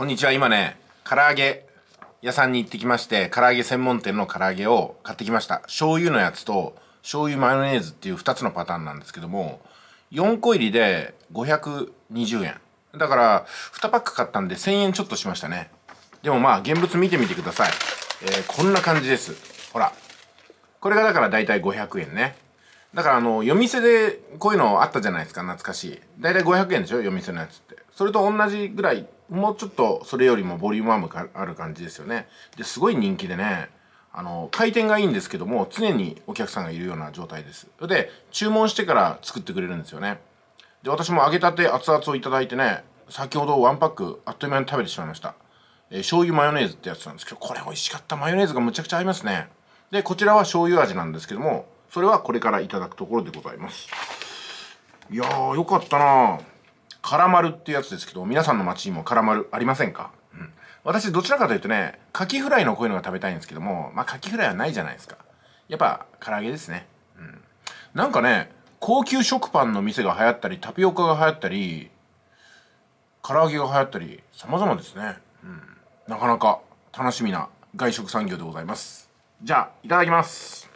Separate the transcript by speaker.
Speaker 1: こんにちは今ね唐揚げ屋さんに行ってきまして唐揚げ専門店の唐揚げを買ってきました醤油のやつと醤油マヨネーズっていう2つのパターンなんですけども4個入りで520円だから2パック買ったんで1000円ちょっとしましたねでもまあ現物見てみてください、えー、こんな感じですほらこれがだから大体500円ねだからあの、夜店でこういうのあったじゃないですか、懐かしい。だいたい500円でしょ、夜店のやつって。それと同じぐらい、もうちょっとそれよりもボリュームアームある感じですよね。で、すごい人気でね、あの、回転がいいんですけども、常にお客さんがいるような状態です。で、注文してから作ってくれるんですよね。で、私も揚げたて熱々をいただいてね、先ほどワンパックあっという間に食べてしまいました。えー、醤油マヨネーズってやつなんですけど、これ美味しかった。マヨネーズがむちゃくちゃ合いますね。で、こちらは醤油味なんですけども、それはこれからいただくところでございますいやーよかったなカラマルってやつですけど皆さんの街にもカラマルありませんか、うん、私どちらかというとねカキフライのこういうのが食べたいんですけどもまあカキフライはないじゃないですかやっぱ唐揚げですね、うん、なんかね高級食パンの店が流行ったりタピオカが流行ったり唐揚げが流行ったり様々ですね、うん、なかなか楽しみな外食産業でございますじゃあいただきます